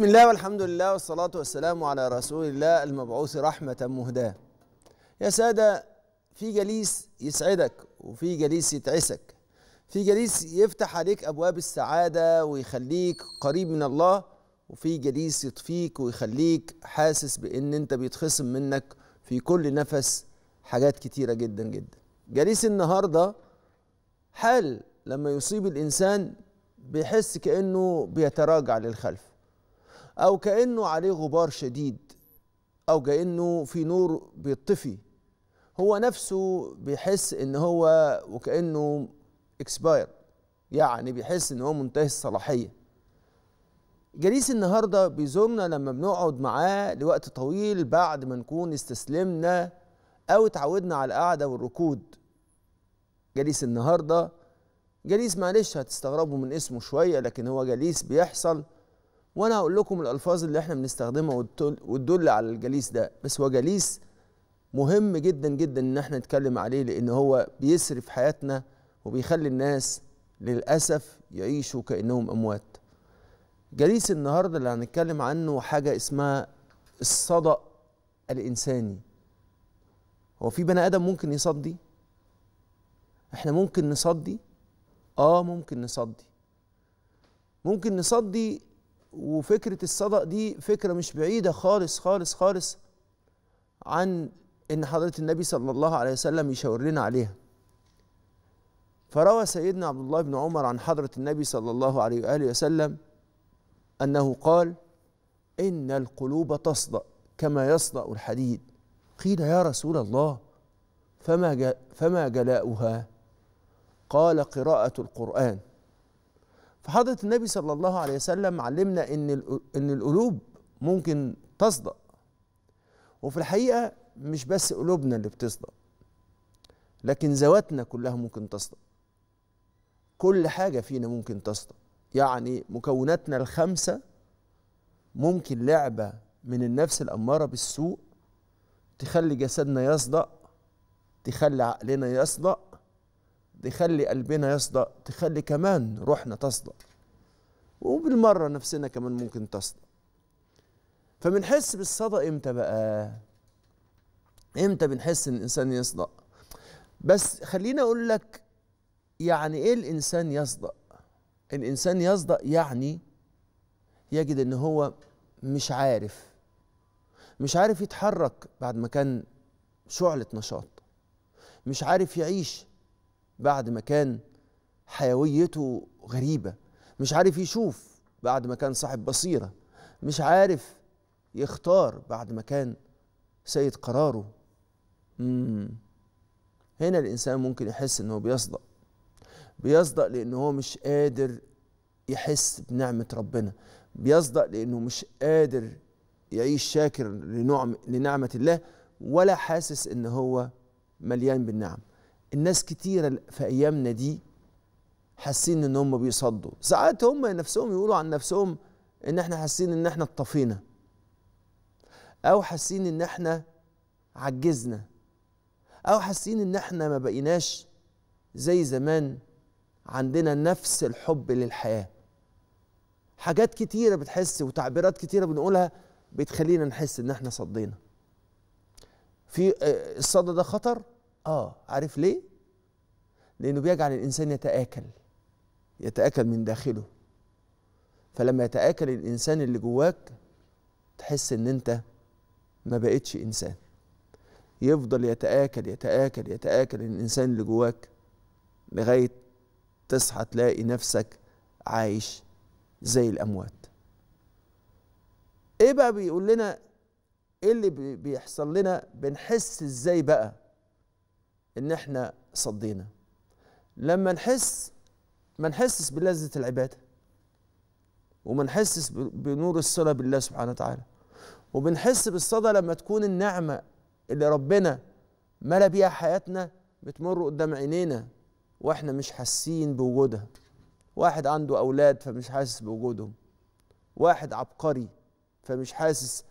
بسم الله والحمد لله والصلاة والسلام على رسول الله المبعوث رحمة مهداة يا سادة في جليس يسعدك وفي جليس يتعسك في جليس يفتح عليك أبواب السعادة ويخليك قريب من الله وفي جليس يطفيك ويخليك حاسس بأن أنت بيتخصم منك في كل نفس حاجات كتيرة جدا جدا جليس النهاردة حال لما يصيب الإنسان بيحس كأنه بيتراجع للخلف أو كأنه عليه غبار شديد أو كأنه في نور بيطفي هو نفسه بيحس إن هو وكأنه اكسباير يعني بيحس إن هو منتهي الصلاحية جليس النهاردة بيزورنا لما بنقعد معاه لوقت طويل بعد ما نكون استسلمنا أو اتعودنا على القعدة والركود جليس النهارده جليس معلش هتستغربوا من اسمه شويه لكن هو جليس بيحصل وانا هقول لكم الالفاظ اللي احنا بنستخدمها وتدل على الجليس ده بس هو جليس مهم جدا جدا ان احنا نتكلم عليه لان هو بيسرف حياتنا وبيخلي الناس للاسف يعيشوا كانهم اموات جليس النهارده اللي هنتكلم عنه حاجه اسمها الصدأ الانساني هو في بني ادم ممكن يصدي احنا ممكن نصدي اه ممكن نصدي ممكن نصدي وفكرة الصدق دي فكرة مش بعيدة خالص خالص خالص عن إن حضرة النبي صلى الله عليه وسلم يشاور لنا عليها فروى سيدنا عبد الله بن عمر عن حضرة النبي صلى الله عليه وآله وسلم أنه قال إن القلوب تصدأ كما يصدأ الحديد قيل يا رسول الله فما فما جلاؤها قال قراءة القرآن حضرة النبي صلى الله عليه وسلم علمنا إن إن القلوب ممكن تصدق وفي الحقيقة مش بس قلوبنا اللي بتصدق لكن ذواتنا كلها ممكن تصدق كل حاجة فينا ممكن تصدق يعني مكوناتنا الخمسة ممكن لعبة من النفس الأمارة بالسوء تخلي جسدنا يصدق تخلي عقلنا يصدق تخلي قلبنا يصدق تخلي كمان روحنا تصدق وبالمرة نفسنا كمان ممكن تصدق فبنحس بالصدق امتى بقى امتى بنحس ان الانسان يصدق بس خليني اقول لك يعني ايه الانسان يصدق الانسان يصدق يعني يجد ان هو مش عارف مش عارف يتحرك بعد ما كان شعلة نشاط مش عارف يعيش بعد ما كان حيويته غريبة مش عارف يشوف بعد ما كان صاحب بصيرة مش عارف يختار بعد ما كان سيد قراره مم. هنا الإنسان ممكن يحس إنه بيصدق بيصدق لأنه هو مش قادر يحس بنعمة ربنا بيصدق لأنه مش قادر يعيش شاكر لنعم لنعمة الله ولا حاسس إن هو مليان بالنعم الناس كتيرة في أيامنا دي حاسين إن هم بيصدوا ساعات هم نفسهم يقولوا عن نفسهم إن إحنا حاسين إن إحنا اتطفينا أو حاسين إن إحنا عجزنا أو حاسين إن إحنا ما بقيناش زي زمان عندنا نفس الحب للحياة حاجات كتيرة بتحس وتعبيرات كتيرة بنقولها بتخلينا نحس إن إحنا صدينا في آه، الصدى ده خطر اه عارف ليه لانه بيجعل الانسان يتاكل يتاكل من داخله فلما يتاكل الانسان اللي جواك تحس ان انت ما بقتش انسان يفضل يتآكل يتآكل يتآكل الإنسان اللي جواك لغاية تصحى تلاقي نفسك عايش زي الأموات إيه بقى بيقول لنا إيه اللي بيحصل لنا بنحس إزاي بقى ان احنا صدينا لما نحس ما نحسس بلذة العبادة وما نحسس بنور الصلة بالله سبحانه وتعالى وبنحس بالصدى لما تكون النعمة اللي ربنا ملا بيها حياتنا بتمر قدام عينينا واحنا مش حاسين بوجودها واحد عنده أولاد فمش حاسس بوجودهم واحد عبقري فمش حاسس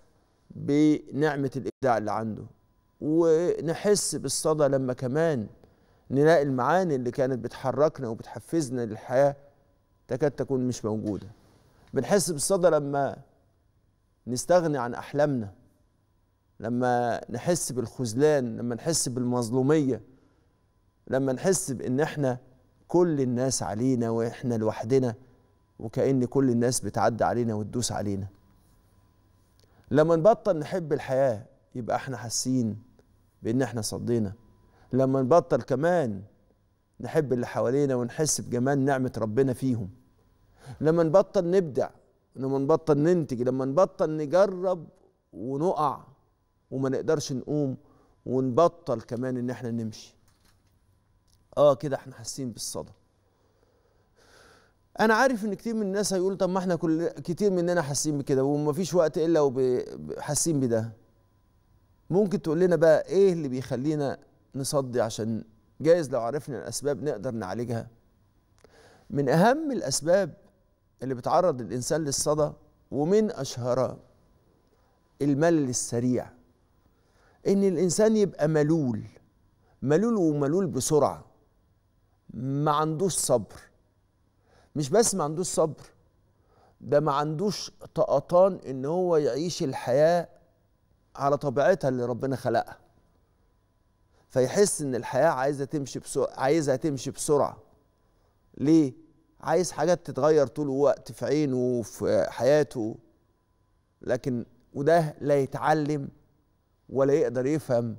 بنعمة الإبداع اللي عنده ونحس بالصدى لما كمان نلاقي المعاني اللي كانت بتحركنا وبتحفزنا للحياة تكاد تكون مش موجودة بنحس بالصدى لما نستغني عن أحلامنا لما نحس بالخذلان لما نحس بالمظلومية لما نحس بإن إحنا كل الناس علينا وإحنا لوحدنا وكأن كل الناس بتعدي علينا وتدوس علينا لما نبطل نحب الحياة يبقى إحنا حاسين بان احنا صدينا لما نبطل كمان نحب اللي حوالينا ونحس بجمال نعمه ربنا فيهم لما نبطل نبدع لما نبطل ننتج لما نبطل نجرب ونقع وما نقدرش نقوم ونبطل كمان ان احنا نمشي اه كده احنا حاسين بالصدى انا عارف ان كتير من الناس هيقول طب ما احنا كل كتير مننا حاسين بكده ومفيش وقت الا وحاسين بده ممكن تقول لنا بقى ايه اللي بيخلينا نصدي عشان جايز لو عرفنا الاسباب نقدر نعالجها من اهم الاسباب اللي بتعرض الانسان للصدى ومن اشهرها الملل السريع ان الانسان يبقى ملول ملول وملول بسرعه ما عندوش صبر مش بس ما عندوش صبر ده ما عندوش طقطان ان هو يعيش الحياه على طبيعتها اللي ربنا خلقها فيحس ان الحياه عايزه تمشي بسرعه عايزها تمشي بسرعه ليه عايز حاجات تتغير طول الوقت في عينه وفي حياته لكن وده لا يتعلم ولا يقدر يفهم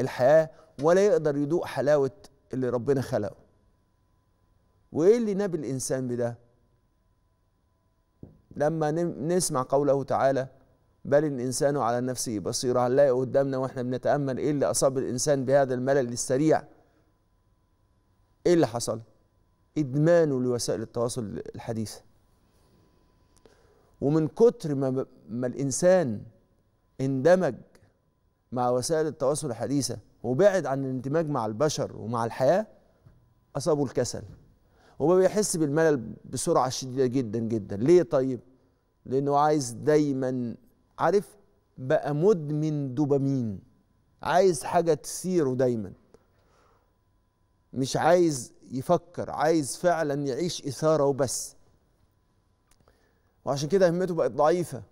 الحياه ولا يقدر يدوق حلاوه اللي ربنا خلقه وايه اللي نبي الانسان بده لما نسمع قوله تعالى بل الإنسان على نفسه بصيرة هنلاقي قدامنا وإحنا بنتأمل إيه اللي أصاب الإنسان بهذا الملل السريع إيه اللي حصل إدمانه لوسائل التواصل الحديثة ومن كتر ما, ما الإنسان اندمج مع وسائل التواصل الحديثة وبعد عن الاندماج مع البشر ومع الحياة أصابه الكسل وما بيحس بالملل بسرعة شديدة جدا جدا ليه طيب؟ لأنه عايز دايما عارف بقى مدمن دوبامين عايز حاجه تثيره دايما مش عايز يفكر عايز فعلا يعيش اثاره وبس وعشان كده همته بقت ضعيفه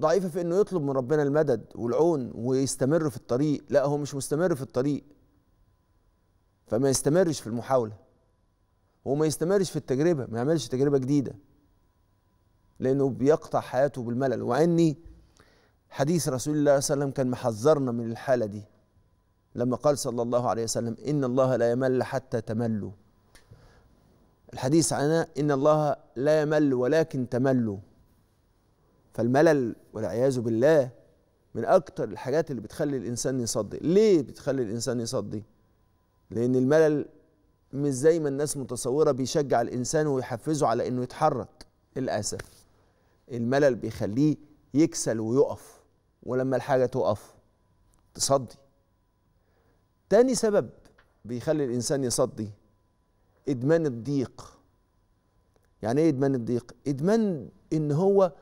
ضعيفه في انه يطلب من ربنا المدد والعون ويستمر في الطريق لا هو مش مستمر في الطريق فما يستمرش في المحاوله وما يستمرش في التجربه ما يعملش تجربه جديده لأنه بيقطع حياته بالملل وأني حديث رسول الله صلى الله عليه وسلم كان محذرنا من الحالة دي لما قال صلى الله عليه وسلم إن الله لا يمل حتى تملوا الحديث عنها إن الله لا يمل ولكن تملوا فالملل والعياذ بالله من اكثر الحاجات اللي بتخلي الإنسان يصدي ليه بتخلي الإنسان يصدي لأن الملل مش زي ما الناس متصورة بيشجع الإنسان ويحفزه على إنه يتحرك للأسف الملل بيخليه يكسل ويقف ولما الحاجه تقف تصدي تاني سبب بيخلي الانسان يصدي ادمان الضيق يعني ايه ادمان الضيق ادمان ان هو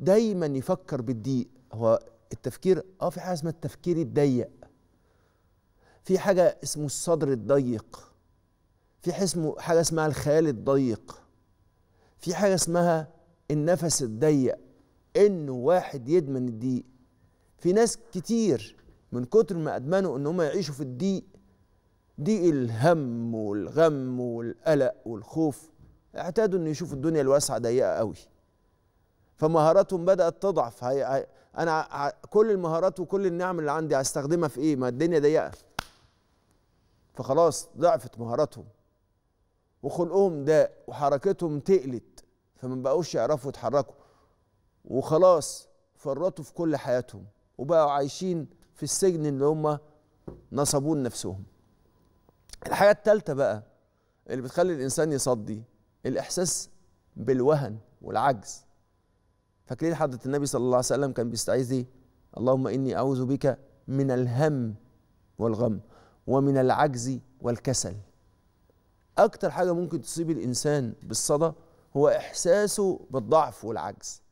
دايما يفكر بالضيق هو التفكير اه في حاجه اسمها التفكير الضيق في حاجه اسمه الصدر الضيق في حاجه اسمها الخيال الضيق في حاجه اسمها النفس الضيق انه واحد يدمن الضيق في ناس كتير من كتر ما ادمنوا ان هم يعيشوا في الضيق ضيق الهم والغم والقلق والخوف اعتادوا ان يشوفوا الدنيا الواسعه ضيقه قوي فمهاراتهم بدات تضعف هي انا كل المهارات وكل النعم اللي عندي هستخدمها في ايه ما الدنيا ضيقه فخلاص ضعفت مهاراتهم وخلقهم داء وحركتهم تقلت فما بقوش يعرفوا يتحركوا وخلاص فرطوا في كل حياتهم وبقوا عايشين في السجن اللي هم نصبوه لنفسهم الحاجة التالتة بقى اللي بتخلي الإنسان يصدي الإحساس بالوهن والعجز فاكرين حضرة النبي صلى الله عليه وسلم كان بيستعيذ ايه؟ اللهم إني أعوذ بك من الهم والغم ومن العجز والكسل أكتر حاجة ممكن تصيب الإنسان بالصدى هو إحساسه بالضعف والعجز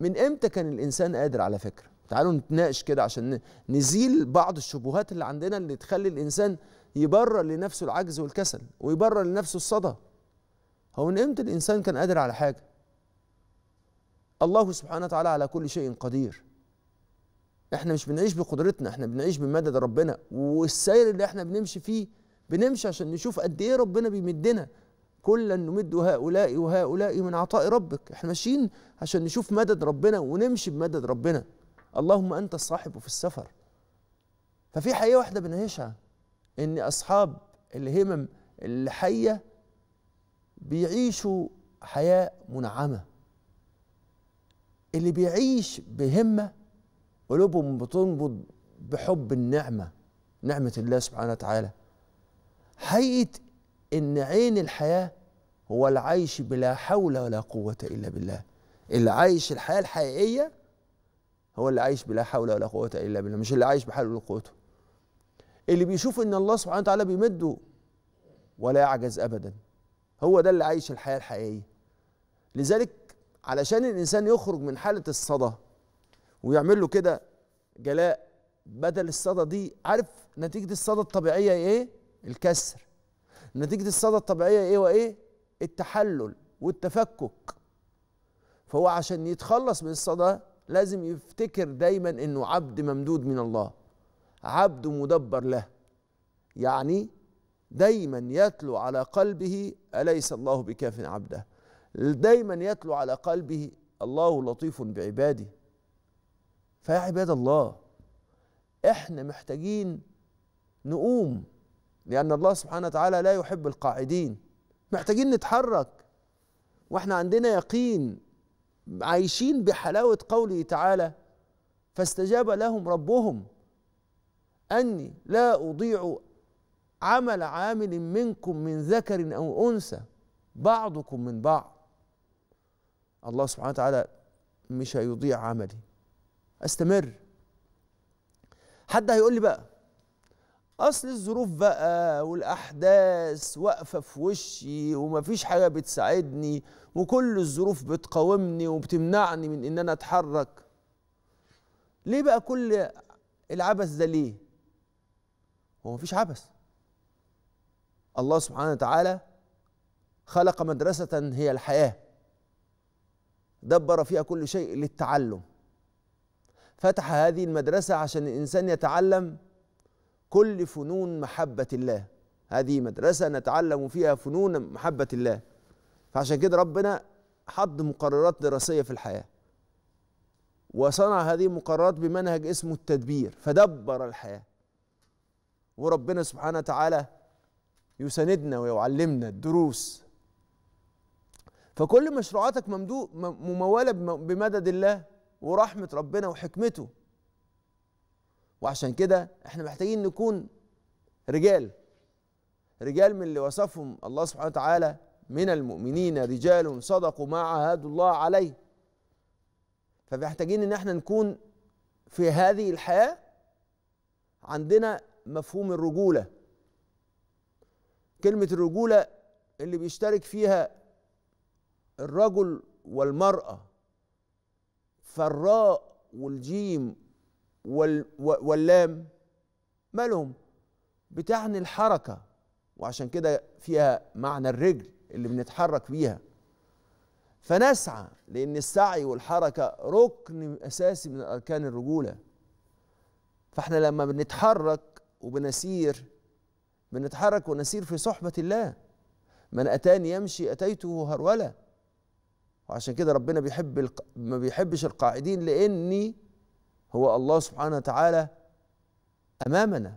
من إمتى كان الإنسان قادر على فكرة تعالوا نتناقش كده عشان نزيل بعض الشبهات اللي عندنا اللي تخلي الإنسان يبرر لنفسه العجز والكسل ويبرر لنفسه الصدى هو من إمتى الإنسان كان قادر على حاجة الله سبحانه وتعالى على كل شيء قدير احنا مش بنعيش بقدرتنا احنا بنعيش بمدد ربنا والسير اللي احنا بنمشي فيه بنمشي عشان نشوف قد ايه ربنا بيمدنا كلا نمد هؤلاء وهؤلاء من عطاء ربك احنا ماشيين عشان نشوف مدد ربنا ونمشي بمدد ربنا اللهم انت الصاحب في السفر ففي حقيقه واحده بنعيشها ان اصحاب الهمم الحيه بيعيشوا حياه منعمه اللي بيعيش بهمه قلوبهم بتنبض بحب النعمه نعمه الله سبحانه وتعالى حقيقه ان عين الحياه هو العيش بلا حول ولا قوه الا بالله اللي عايش الحياه الحقيقيه هو اللي عايش بلا حول ولا قوه الا بالله مش اللي عايش بحاله ولا قوته اللي بيشوف ان الله سبحانه وتعالى بيمده ولا يعجز ابدا هو ده اللي عايش الحياه الحقيقيه لذلك علشان الانسان يخرج من حاله الصدى ويعمل له كده جلاء بدل الصدى دي عارف نتيجه الصدى الطبيعيه ايه الكسر نتيجة الصدى الطبيعية ايه وايه؟ التحلل والتفكك فهو عشان يتخلص من الصدى لازم يفتكر دايما انه عبد ممدود من الله عبد مدبر له يعني دايما يتلو على قلبه اليس الله بكاف عبده دايما يتلو على قلبه الله لطيف بعباده فيا عباد الله احنا محتاجين نقوم لأن الله سبحانه وتعالى لا يحب القاعدين محتاجين نتحرك واحنا عندنا يقين عايشين بحلاوة قوله تعالى فاستجاب لهم ربهم أني لا أضيع عمل عامل منكم من ذكر أو أنثى بعضكم من بعض الله سبحانه وتعالى مش هيضيع عملي استمر حد هيقول لي بقى اصل الظروف بقى والاحداث واقفه في وشي ومفيش حاجه بتساعدني وكل الظروف بتقاومني وبتمنعني من ان انا اتحرك ليه بقى كل العبث ده ليه هو مفيش عبث الله سبحانه وتعالى خلق مدرسه هي الحياه دبر فيها كل شيء للتعلم فتح هذه المدرسه عشان الانسان يتعلم كل فنون محبة الله هذه مدرسة نتعلم فيها فنون محبة الله فعشان كده ربنا حط مقررات دراسية في الحياة وصنع هذه المقررات بمنهج اسمه التدبير فدبر الحياة وربنا سبحانه وتعالى يساندنا ويعلمنا الدروس فكل مشروعاتك ممدوء ممولة بمدد الله ورحمة ربنا وحكمته وعشان كده احنا محتاجين نكون رجال رجال من اللي وصفهم الله سبحانه وتعالى من المؤمنين رجال صدقوا ما عاهدوا الله عليه فمحتاجين ان احنا نكون في هذه الحياه عندنا مفهوم الرجوله كلمه الرجوله اللي بيشترك فيها الرجل والمراه فالراء والجيم واللام مالهم بتعني الحركة وعشان كده فيها معنى الرجل اللي بنتحرك بيها فنسعى لأن السعي والحركة ركن أساسي من أركان الرجولة فاحنا لما بنتحرك وبنسير بنتحرك ونسير في صحبة الله من أتاني يمشي أتيته هرولة وعشان كده ربنا بيحب الق... ما بيحبش القاعدين لأني هو الله سبحانه وتعالى امامنا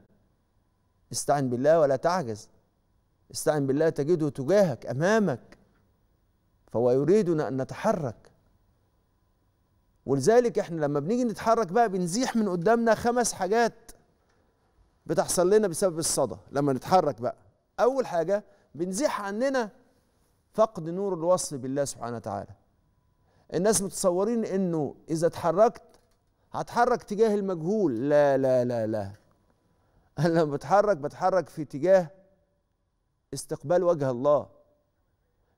استعن بالله ولا تعجز استعن بالله تجده تجاهك امامك فهو يريدنا ان نتحرك ولذلك احنا لما بنيجي نتحرك بقى بنزيح من قدامنا خمس حاجات بتحصل لنا بسبب الصدى لما نتحرك بقى اول حاجه بنزيح عننا فقد نور الوصل بالله سبحانه وتعالى الناس متصورين انه اذا اتحركت هتحرك تجاه المجهول لا لا لا لا انا لما بتحرك بتحرك في اتجاه استقبال وجه الله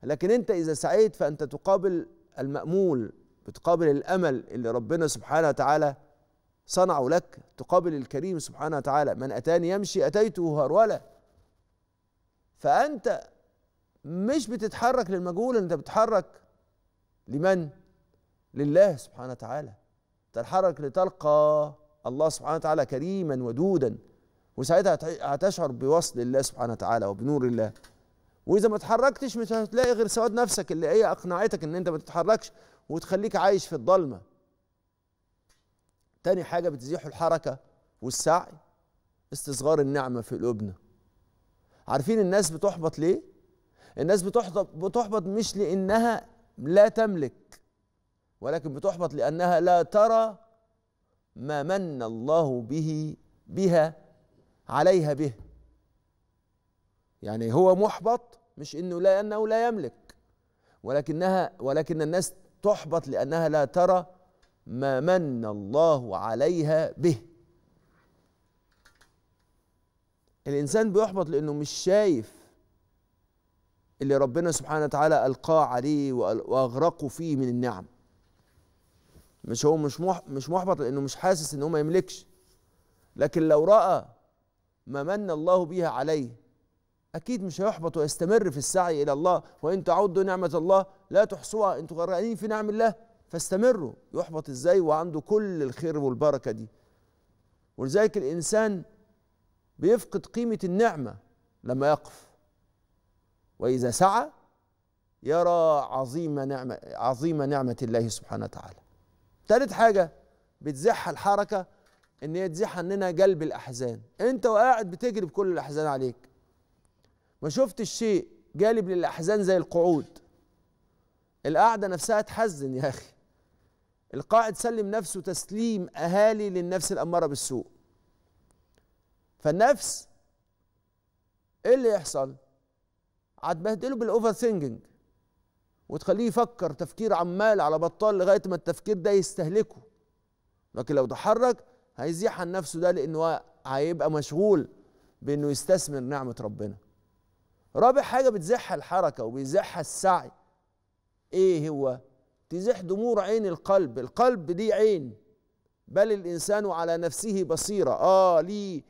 لكن انت اذا سعيت فانت تقابل المامول بتقابل الامل اللي ربنا سبحانه وتعالى صنعه لك تقابل الكريم سبحانه وتعالى من اتاني يمشي اتيته هروله فانت مش بتتحرك للمجهول انت بتتحرك لمن لله سبحانه وتعالى تتحرك لتلقى الله سبحانه وتعالى كريما ودودا وساعتها هتشعر بوصل الله سبحانه وتعالى وبنور الله واذا ما اتحركتش مش هتلاقي غير سواد نفسك اللي هي اقنعتك ان انت ما تتحركش وتخليك عايش في الضلمه تاني حاجه بتزيح الحركه والسعي استصغار النعمه في قلوبنا عارفين الناس بتحبط ليه الناس بتحبط بتحبط مش لانها لا تملك ولكن بتحبط لأنها لا ترى ما من الله به بها عليها به يعني هو محبط مش انه لا انه لا يملك ولكنها ولكن الناس تحبط لانها لا ترى ما من الله عليها به الانسان بيحبط لانه مش شايف اللي ربنا سبحانه وتعالى القاه عليه واغرقه فيه من النعم مش هو مش مح مش محبط لانه مش حاسس ان هو ما يملكش لكن لو راى ما من الله بها عليه اكيد مش هيحبط ويستمر في السعي الى الله وان تعدوا نعمه الله لا تحصوها انتوا غرقانين في نعم الله فاستمروا يحبط ازاي وعنده كل الخير والبركه دي ولذلك الانسان بيفقد قيمه النعمه لما يقف واذا سعى يرى عظيم نعمه عظيم نعمه الله سبحانه وتعالى تالت حاجه بتزيعها الحركه ان هي تزيح عننا جلب الاحزان انت وقاعد بتجري كل الاحزان عليك ما شفتش شيء جالب للاحزان زي القعود القعده نفسها تحزن يا اخي القاعد سلم نفسه تسليم اهالي للنفس الاماره بالسوء فالنفس ايه اللي يحصل هتبهدله بالاوفر ثينكينج وتخليه يفكر تفكير عمال على بطال لغايه ما التفكير ده يستهلكه لكن لو تحرك هيزيح عن نفسه ده لانه هيبقى مشغول بانه يستثمر نعمه ربنا رابع حاجه بتزيحها الحركه وبيزيحها السعي ايه هو تزيح دمور عين القلب القلب دي عين بل الانسان على نفسه بصيره اه ليه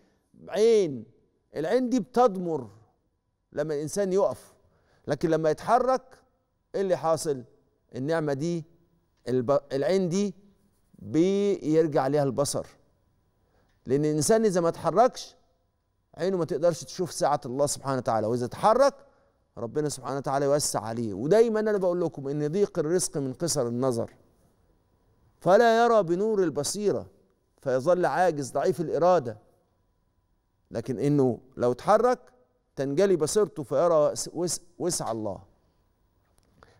عين العين دي بتضمر لما الانسان يقف لكن لما يتحرك ايه اللي حاصل النعمه دي العين دي بيرجع ليها البصر لان الانسان اذا ما تحركش عينه ما تقدرش تشوف سعه الله سبحانه وتعالى واذا تحرك ربنا سبحانه وتعالى يوسع عليه ودايما انا بقول لكم ان ضيق الرزق من قصر النظر فلا يرى بنور البصيره فيظل عاجز ضعيف الاراده لكن انه لو تحرك تنجلي بصيرته فيرى وسع الله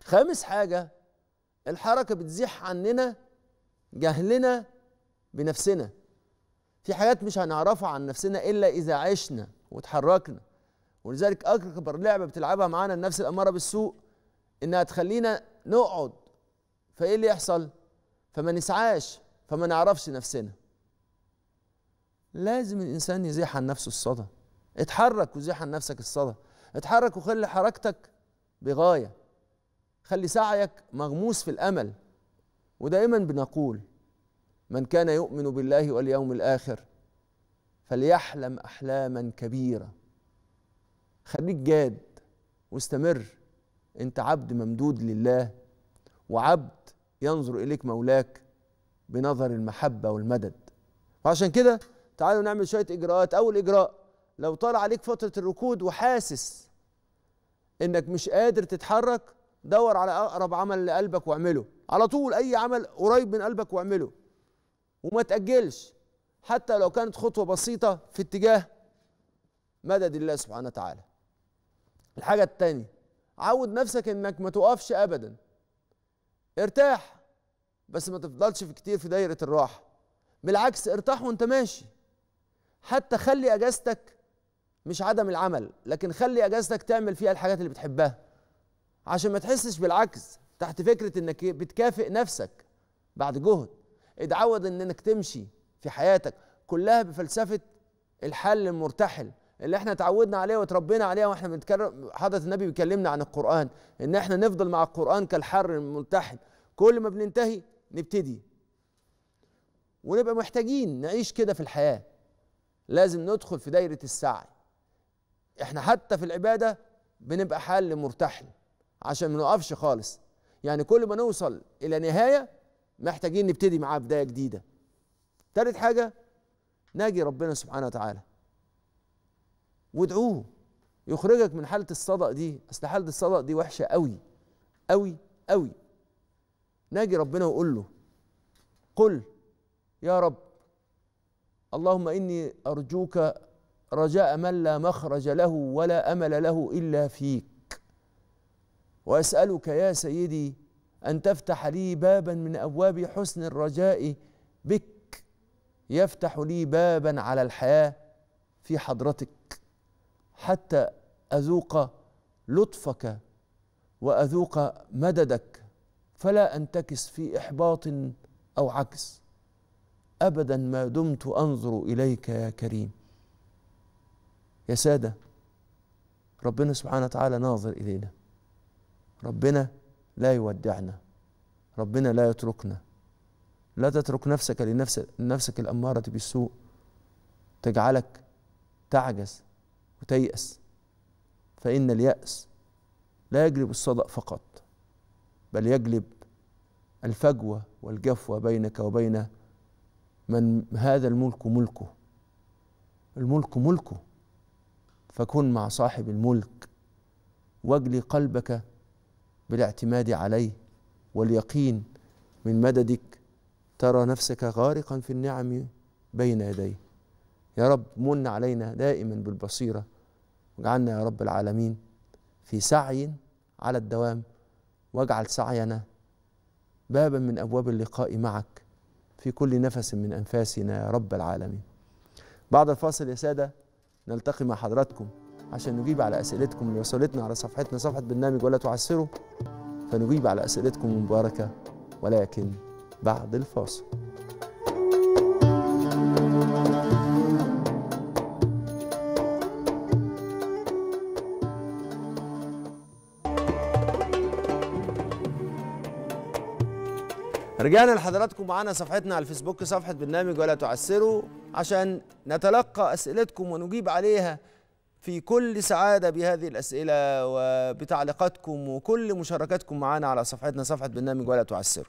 خامس حاجه الحركه بتزيح عننا جهلنا بنفسنا في حاجات مش هنعرفها عن نفسنا الا اذا عشنا وتحركنا ولذلك اكبر لعبه بتلعبها معانا النفس الاماره بالسوء انها تخلينا نقعد فايه اللي يحصل فما نسعاش فما نعرفش نفسنا لازم الانسان يزيح عن نفسه الصدى اتحرك وزيح عن نفسك الصدى اتحرك وخلي حركتك بغايه خلي سعيك مغموس في الامل ودائما بنقول من كان يؤمن بالله واليوم الاخر فليحلم احلاما كبيره خليك جاد واستمر انت عبد ممدود لله وعبد ينظر اليك مولاك بنظر المحبه والمدد وعشان كده تعالوا نعمل شويه اجراءات اول اجراء لو طال عليك فتره الركود وحاسس انك مش قادر تتحرك دور على اقرب عمل لقلبك واعمله على طول اي عمل قريب من قلبك واعمله وما تاجلش حتى لو كانت خطوه بسيطه في اتجاه مدد الله سبحانه وتعالى الحاجه الثانيه عود نفسك انك ما توقفش ابدا ارتاح بس ما تفضلش في كتير في دايره الراحه بالعكس ارتاح وانت ماشي حتى خلي اجازتك مش عدم العمل لكن خلي اجازتك تعمل فيها الحاجات اللي بتحبها عشان ما تحسش بالعكس تحت فكره انك بتكافئ نفسك بعد جهد اتعود انك تمشي في حياتك كلها بفلسفه الحل المرتحل اللي احنا اتعودنا عليه وتربينا عليه واحنا بنتكلم حضره النبي بيكلمنا عن القران ان احنا نفضل مع القران كالحر الملتحم كل ما بننتهي نبتدي ونبقى محتاجين نعيش كده في الحياه لازم ندخل في دايره السعي احنا حتى في العباده بنبقى حل مرتحل عشان ما نقفش خالص يعني كل ما نوصل الى نهايه محتاجين نبتدي معاه بدايه جديده تالت حاجه ناجي ربنا سبحانه وتعالى وادعوه يخرجك من حاله الصدق دي اصل حاله الصدق دي وحشه قوي قوي قوي ناجي ربنا وقول له قل يا رب اللهم اني ارجوك رجاء من لا مخرج له ولا امل له الا فيك واسالك يا سيدي ان تفتح لي بابا من ابواب حسن الرجاء بك يفتح لي بابا على الحياه في حضرتك حتى اذوق لطفك واذوق مددك فلا انتكس في احباط او عكس ابدا ما دمت انظر اليك يا كريم يا ساده ربنا سبحانه وتعالى ناظر الينا ربنا لا يودعنا ربنا لا يتركنا لا تترك نفسك لنفسك نفسك الأمارة بالسوء تجعلك تعجز وتيأس فإن اليأس لا يجلب الصدأ فقط بل يجلب الفجوة والجفوة بينك وبين من هذا الملك ملكه الملك ملكه فكن مع صاحب الملك واجلي قلبك بالاعتماد عليه واليقين من مددك ترى نفسك غارقا في النعم بين يديه يا رب من علينا دائما بالبصيرة واجعلنا يا رب العالمين في سعي على الدوام واجعل سعينا بابا من أبواب اللقاء معك في كل نفس من أنفاسنا يا رب العالمين بعد الفاصل يا سادة نلتقي مع حضراتكم عشان نجيب على أسئلتكم اللي وصلتنا على صفحتنا صفحة برنامج ولا تعسره فنجيب على أسئلتكم المباركة ولكن بعد الفاصل رجعنا لحضراتكم معانا صفحتنا على الفيسبوك صفحة برنامج ولا تعسروا عشان نتلقى أسئلتكم ونجيب عليها في كل سعادة بهذه الأسئلة وبتعليقاتكم وكل مشاركاتكم معنا على صفحتنا صفحة برنامج ولا تعسروا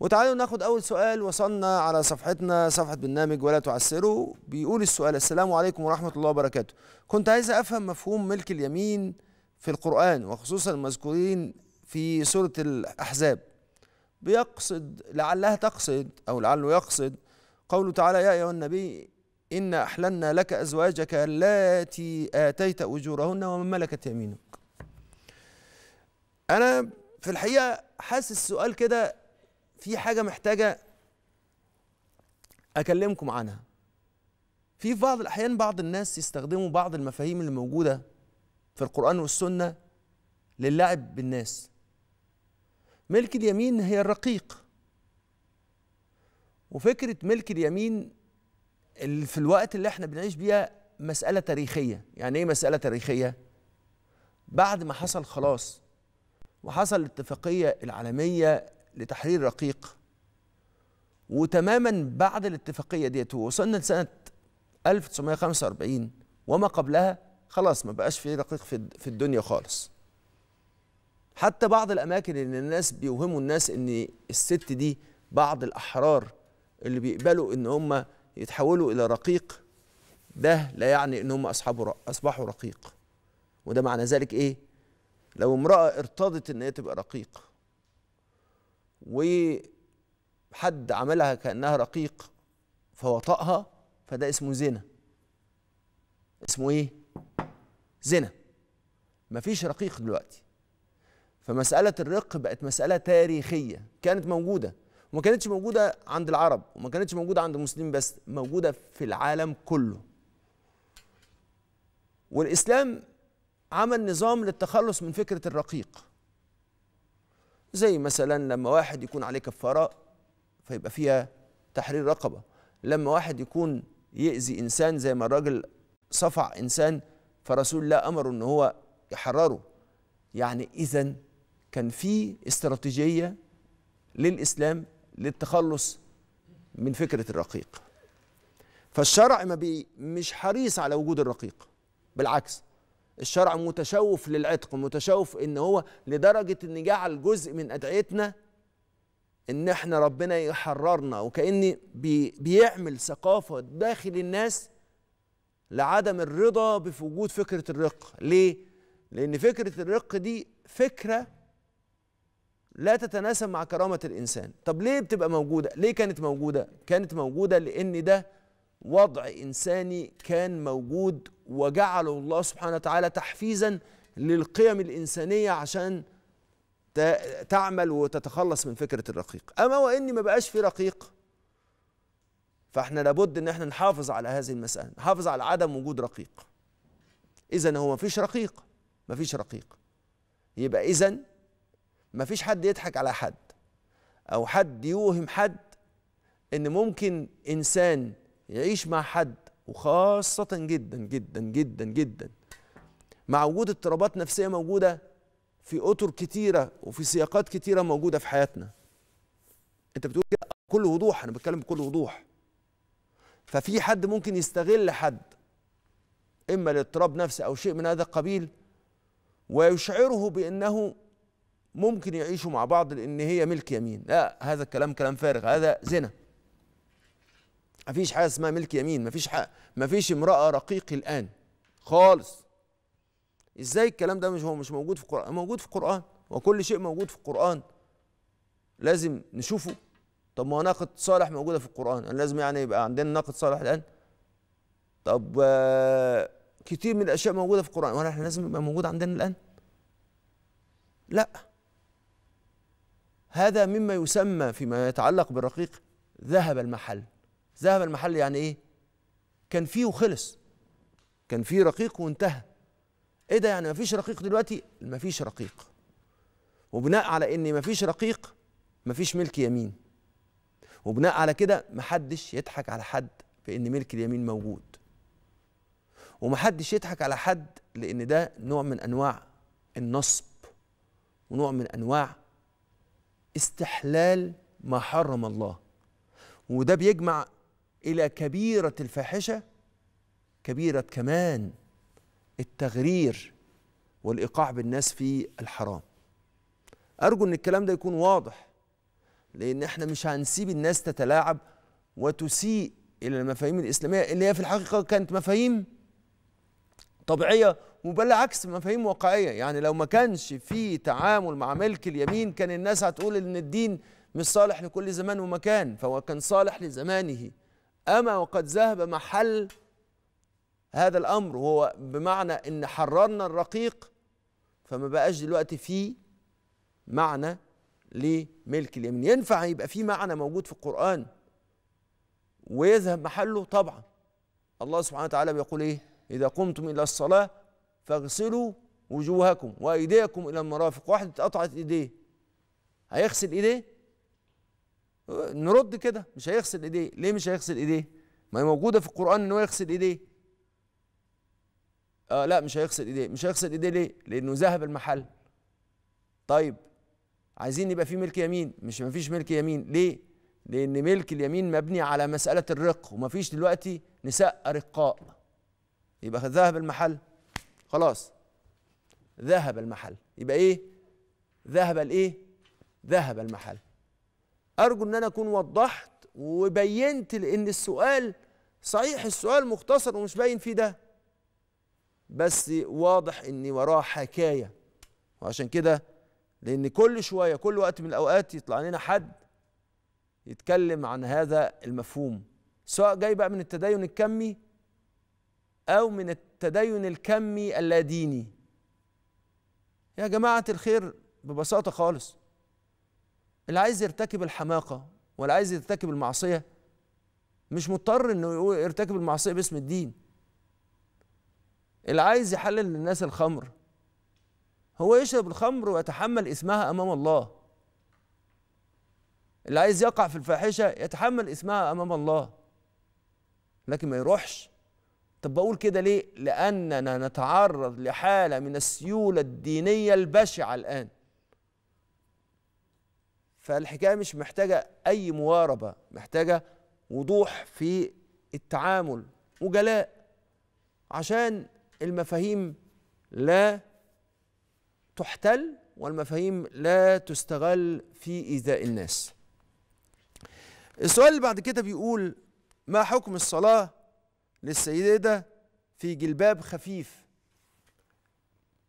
وتعالوا ناخد أول سؤال وصلنا على صفحتنا صفحة برنامج ولا تعسروا بيقول السؤال السلام عليكم ورحمة الله وبركاته كنت عايز أفهم مفهوم ملك اليمين في القرآن وخصوصا المذكورين في سورة الأحزاب بيقصد لعلها تقصد أو لعله يقصد قوله تعالى يا أيها النبي إن أحللنا لك أزواجك اللاتي آتيت أجورهن ومن ملكت يمينك أنا في الحقيقة حاسس السؤال كده في حاجة محتاجة أكلمكم عنها في بعض الأحيان بعض الناس يستخدموا بعض المفاهيم اللي موجودة في القرآن والسنة للعب بالناس ملك اليمين هي الرقيق وفكرة ملك اليمين في الوقت اللي احنا بنعيش بيها مسألة تاريخية يعني ايه مسألة تاريخية بعد ما حصل خلاص وحصل الاتفاقية العالمية لتحرير رقيق وتماما بعد الاتفاقية ديت ووصلنا لسنة 1945 وما قبلها خلاص ما بقاش في رقيق في الدنيا خالص حتى بعض الأماكن اللي الناس بيوهموا الناس إن الست دي بعض الأحرار اللي بيقبلوا إن هم يتحولوا الى رقيق ده لا يعني انهم اصحابوا اصبحوا رقيق وده معنى ذلك ايه لو امراه ارتضت ان هي تبقى رقيق وحد عملها كانها رقيق فوطأها فده اسمه زنا اسمه ايه زنا مفيش رقيق دلوقتي فمسألة الرق بقت مسألة تاريخية كانت موجودة وما كانتش موجوده عند العرب وما كانتش موجوده عند المسلمين بس موجوده في العالم كله والاسلام عمل نظام للتخلص من فكره الرقيق زي مثلا لما واحد يكون عليه كفاره فيبقى فيها تحرير رقبه لما واحد يكون يأذي انسان زي ما الراجل صفع انسان فرسول الله امره ان هو يحرره يعني اذا كان في استراتيجيه للاسلام للتخلص من فكرة الرقيق فالشرع ما بي مش حريص على وجود الرقيق بالعكس الشرع متشوف للعتق متشوف ان هو لدرجة ان جعل جزء من ادعيتنا ان احنا ربنا يحررنا وكأن بي بيعمل ثقافة داخل الناس لعدم الرضا بوجود فكرة الرق ليه؟ لأن فكرة الرق دي فكرة لا تتناسب مع كرامة الإنسان طب ليه بتبقى موجودة ليه كانت موجودة كانت موجودة لأن ده وضع إنساني كان موجود وجعله الله سبحانه وتعالى تحفيزا للقيم الإنسانية عشان تعمل وتتخلص من فكرة الرقيق أما وإن ما بقاش في رقيق فإحنا لابد إن إحنا نحافظ على هذه المسألة نحافظ على عدم وجود رقيق إذا هو ما فيش رقيق ما فيش رقيق يبقى إذا مفيش حد يضحك على حد او حد يوهم حد ان ممكن انسان يعيش مع حد وخاصة جدا جدا جدا جدا مع وجود اضطرابات نفسية موجودة في أطر كتيرة وفي سياقات كتيرة موجودة في حياتنا أنت بتقول كده بكل وضوح أنا بتكلم بكل وضوح ففي حد ممكن يستغل حد إما لاضطراب نفسي أو شيء من هذا القبيل ويشعره بأنه ممكن يعيشوا مع بعض لان هي ملك يمين لا هذا الكلام كلام فارغ هذا زنا مفيش حاجه اسمها ملك يمين مفيش حق مفيش امراه رقيق الان خالص ازاي الكلام ده مش هو مش موجود في القران موجود في القران وكل شيء موجود في القران لازم نشوفه طب ما هو ناقه صالح موجوده في القران يعني لازم يعني يبقى عندنا ناقه صالح الان طب آه، كتير من الاشياء موجوده في القران احنا لازم يبقى موجود عندنا الان لا هذا مما يسمى فيما يتعلق بالرقيق ذهب المحل ذهب المحل يعني ايه كان فيه وخلص كان فيه رقيق وانتهى ايه ده يعني مفيش رقيق دلوقتي مفيش رقيق وبناء على ان مفيش رقيق مفيش ملك يمين وبناء على كده محدش يضحك على حد في ان ملك اليمين موجود ومحدش يضحك على حد لان ده نوع من انواع النصب ونوع من انواع استحلال ما حرم الله وده بيجمع إلى كبيرة الفاحشة كبيرة كمان التغرير والإيقاع بالناس في الحرام أرجو أن الكلام ده يكون واضح لأن احنا مش هنسيب الناس تتلاعب وتسيء إلى المفاهيم الإسلامية اللي هي في الحقيقة كانت مفاهيم طبيعية وبالعكس مفاهيم واقعيه يعني لو ما كانش في تعامل مع ملك اليمين كان الناس هتقول ان الدين مش صالح لكل زمان ومكان فهو كان صالح لزمانه اما وقد ذهب محل هذا الامر وهو بمعنى ان حررنا الرقيق فما بقاش دلوقتي فيه معنى لملك اليمين ينفع يبقى فيه معنى موجود في القرآن ويذهب محله طبعا الله سبحانه وتعالى بيقول ايه إذا قمتم إلى الصلاة فاغسلوا وجوهكم وايديكم الى المرافق واحد اتقطعت ايديه هيغسل ايديه نرد كده مش هيغسل ايديه ليه مش هيغسل ايديه ما هي موجوده في القران ان هو يغسل ايديه آه لا مش هيغسل ايديه مش هيغسل ايديه ليه لانه ذهب المحل طيب عايزين يبقى في ملك يمين مش ما فيش ملك يمين ليه لان ملك اليمين مبني على مساله الرق وما فيش دلوقتي نساء ارقاء يبقى ذهب المحل خلاص ذهب المحل يبقى ايه ذهب الايه ذهب المحل ارجو ان انا اكون وضحت وبينت لان السؤال صحيح السؤال مختصر ومش باين فيه ده بس واضح ان وراه حكايه وعشان كده لان كل شويه كل وقت من الاوقات يطلع لنا حد يتكلم عن هذا المفهوم سواء جاي بقى من التدين الكمي أو من التدين الكمي اللاديني يا جماعة الخير ببساطة خالص اللي عايز يرتكب الحماقة ولا عايز يرتكب المعصية مش مضطر انه يرتكب المعصية باسم الدين اللي عايز يحلل للناس الخمر هو يشرب الخمر ويتحمل اسمها امام الله اللي عايز يقع في الفاحشة يتحمل اسمها امام الله لكن ما يروحش طب بقول كده ليه لاننا نتعرض لحاله من السيوله الدينيه البشعه الان فالحكايه مش محتاجه اي مواربه محتاجه وضوح في التعامل وجلاء عشان المفاهيم لا تحتل والمفاهيم لا تستغل في ايذاء الناس السؤال اللي بعد كده بيقول ما حكم الصلاه للسيدة ده في جلباب خفيف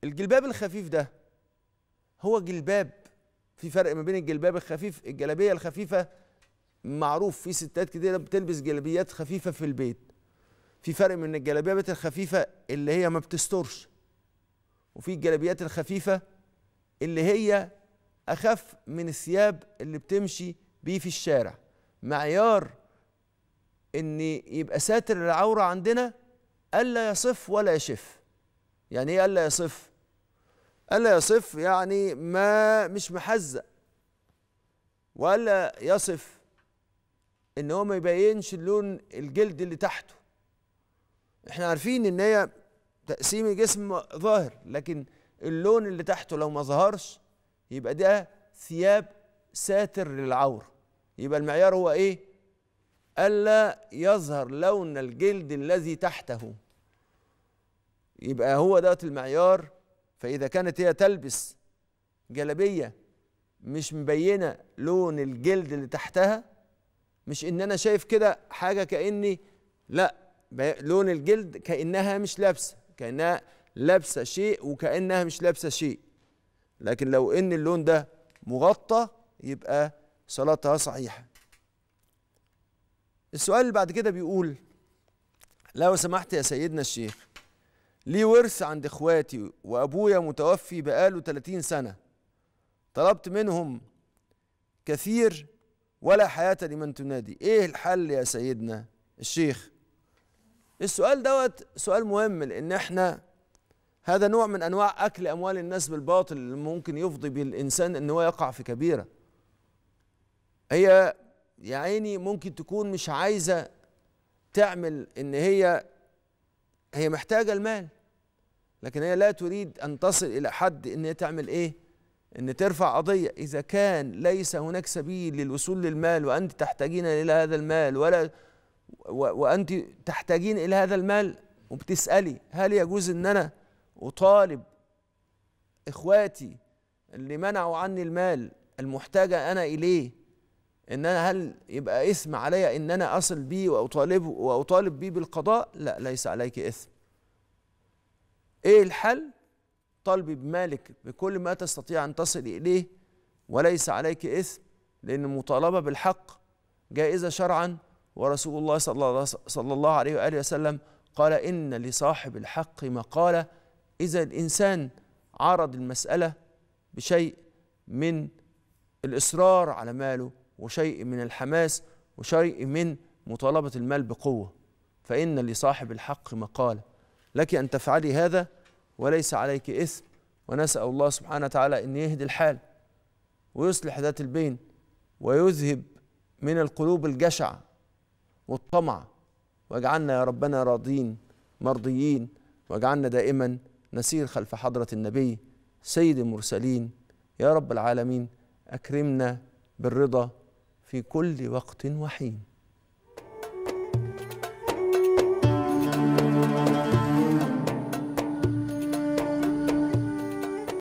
الجلباب الخفيف ده هو جلباب في فرق ما بين الجلباب الخفيف الجلابية الخفيفة معروف في ستات كتيرة بتلبس جلابيات خفيفة في البيت في فرق من الجلابيات الخفيفة اللي هي ما بتسترش وفي الجلابيات الخفيفة اللي هي أخف من الثياب اللي بتمشي بيه في الشارع معيار ان يبقى ساتر العوره عندنا الا يصف ولا يشف يعني ايه الا يصف الا يصف يعني ما مش محزق ولا يصف ان هو ما يبينش اللون الجلد اللي تحته احنا عارفين ان هي تقسيم الجسم ظاهر لكن اللون اللي تحته لو ما ظهرش يبقى ده ثياب ساتر للعوره يبقى المعيار هو ايه ألا يظهر لون الجلد الذي تحته يبقى هو دوت المعيار فإذا كانت هي تلبس جلبية مش مبينة لون الجلد اللي تحتها مش إن أنا شايف كده حاجة كأني لا لون الجلد كأنها مش لابسة كأنها لابسة شيء وكأنها مش لابسة شيء لكن لو إن اللون ده مغطى يبقى صلاتها صحيحة السؤال اللي بعد كده بيقول لو سمحت يا سيدنا الشيخ لي ورث عند اخواتي وابويا متوفي بقاله 30 سنه طلبت منهم كثير ولا حياه لمن تنادي ايه الحل يا سيدنا الشيخ السؤال دوت سؤال مهم لان احنا هذا نوع من انواع اكل اموال الناس بالباطل اللي ممكن يفضي بالانسان ان هو يقع في كبيره هي يا عيني ممكن تكون مش عايزه تعمل ان هي هي محتاجه المال لكن هي لا تريد ان تصل الى حد ان هي تعمل ايه ان ترفع قضيه اذا كان ليس هناك سبيل للوصول للمال وانت تحتاجين الى هذا المال ولا وانت تحتاجين الى هذا المال وبتسالي هل يجوز ان انا اطالب اخواتي اللي منعوا عني المال المحتاجه انا اليه ان انا هل يبقى اثم علي ان انا اصل بيه واطالبه واطالب بيه بالقضاء لا ليس عليك اثم ايه الحل طالبي بمالك بكل ما تستطيع ان تصل اليه وليس عليك اثم لان المطالبه بالحق جائزه شرعا ورسول الله صلى الله عليه واله وسلم قال ان لصاحب الحق مقاله اذا الانسان عرض المساله بشيء من الاصرار على ماله وشيء من الحماس وشيء من مطالبة المال بقوة فإن لصاحب الحق مقالة لك أن تفعلي هذا وليس عليك إثم ونسأل الله سبحانه وتعالى أن يهدي الحال ويصلح ذات البين ويذهب من القلوب الجشع والطمع واجعلنا يا ربنا راضين مرضيين واجعلنا دائما نسير خلف حضرة النبي سيد المرسلين يا رب العالمين أكرمنا بالرضا في كل وقت وحين